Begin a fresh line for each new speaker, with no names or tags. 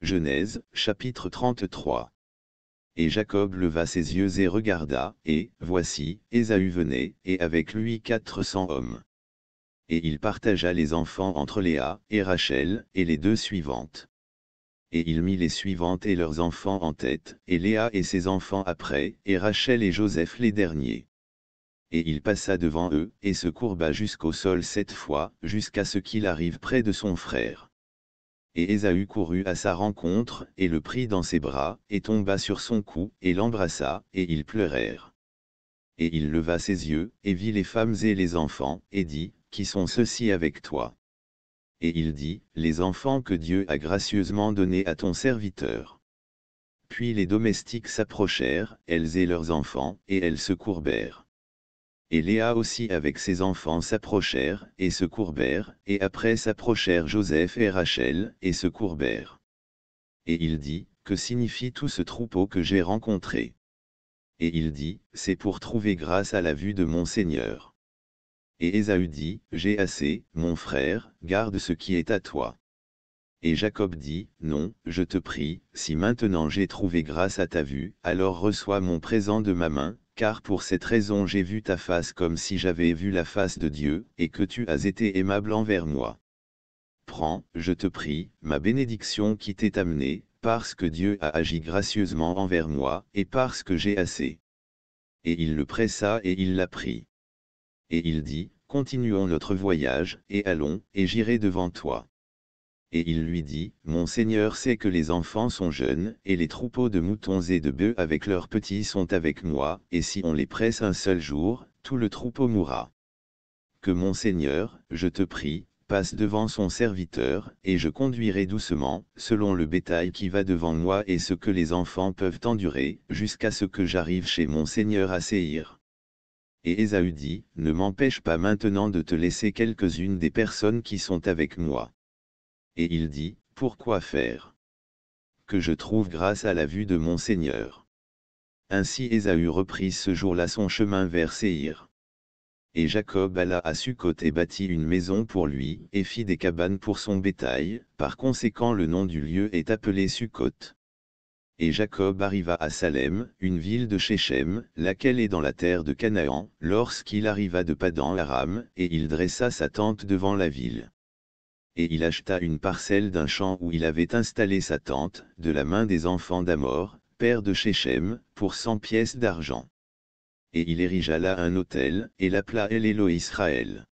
Genèse, chapitre 33. Et Jacob leva ses yeux et regarda, et, voici, Ésaü venait, et avec lui quatre cents hommes. Et il partagea les enfants entre Léa, et Rachel, et les deux suivantes. Et il mit les suivantes et leurs enfants en tête, et Léa et ses enfants après, et Rachel et Joseph les derniers. Et il passa devant eux, et se courba jusqu'au sol sept fois, jusqu'à ce qu'il arrive près de son frère. Et Ésaü courut à sa rencontre, et le prit dans ses bras, et tomba sur son cou, et l'embrassa, et ils pleurèrent. Et il leva ses yeux, et vit les femmes et les enfants, et dit, Qui sont ceux-ci avec toi Et il dit, Les enfants que Dieu a gracieusement donnés à ton serviteur. Puis les domestiques s'approchèrent, elles et leurs enfants, et elles se courbèrent et Léa aussi avec ses enfants s'approchèrent, et se courbèrent, et après s'approchèrent Joseph et Rachel, et se courbèrent. Et il dit, Que signifie tout ce troupeau que j'ai rencontré Et il dit, C'est pour trouver grâce à la vue de mon Seigneur. Et Ésaü dit, J'ai assez, mon frère, garde ce qui est à toi. Et Jacob dit, Non, je te prie, si maintenant j'ai trouvé grâce à ta vue, alors reçois mon présent de ma main, car pour cette raison j'ai vu ta face comme si j'avais vu la face de Dieu, et que tu as été aimable envers moi. Prends, je te prie, ma bénédiction qui t'est amenée, parce que Dieu a agi gracieusement envers moi, et parce que j'ai assez. Et il le pressa et il la pris. Et il dit, Continuons notre voyage, et allons, et j'irai devant toi et il lui dit, Mon Seigneur sait que les enfants sont jeunes, et les troupeaux de moutons et de bœufs avec leurs petits sont avec moi, et si on les presse un seul jour, tout le troupeau mourra. Que mon Seigneur, je te prie, passe devant son serviteur, et je conduirai doucement, selon le bétail qui va devant moi et ce que les enfants peuvent endurer, jusqu'à ce que j'arrive chez mon Seigneur à Séhir. Et Esaü dit, Ne m'empêche pas maintenant de te laisser quelques-unes des personnes qui sont avec moi et il dit, Pourquoi faire Que je trouve grâce à la vue de mon Seigneur. Ainsi Ésaü reprit ce jour-là son chemin vers Séir. Et Jacob alla à Sukkot et bâtit une maison pour lui, et fit des cabanes pour son bétail, par conséquent le nom du lieu est appelé Sukkot. Et Jacob arriva à Salem, une ville de Shechem, laquelle est dans la terre de Canaan, lorsqu'il arriva de Padan Aram, et il dressa sa tente devant la ville et il acheta une parcelle d'un champ où il avait installé sa tente, de la main des enfants d'Amor, père de Shechem, pour cent pièces d'argent. Et il érigea là un autel, et l'appela El Israël.